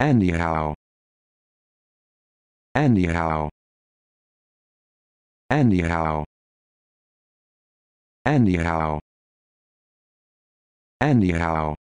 Anyhow. Anyhow. Anyhow. Anyhow. Anyhow.